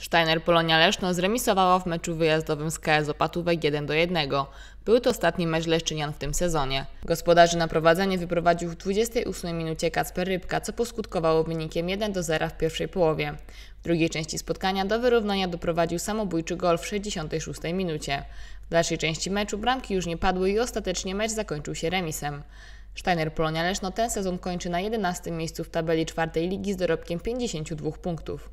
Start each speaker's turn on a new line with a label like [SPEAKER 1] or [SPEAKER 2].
[SPEAKER 1] Steiner Polonia Leszno zremisowała w meczu wyjazdowym z KS Opatówek 1 do 1. Był to ostatni mecz Leszczynian w tym sezonie. Gospodarzy na prowadzenie wyprowadził w 28 minucie Kacper Rybka, co poskutkowało wynikiem 1 do 0 w pierwszej połowie. W drugiej części spotkania do wyrównania doprowadził samobójczy gol w 66 minucie. W dalszej części meczu bramki już nie padły i ostatecznie mecz zakończył się remisem. Steiner Polonia Leszno ten sezon kończy na 11 miejscu w tabeli czwartej ligi z dorobkiem 52 punktów.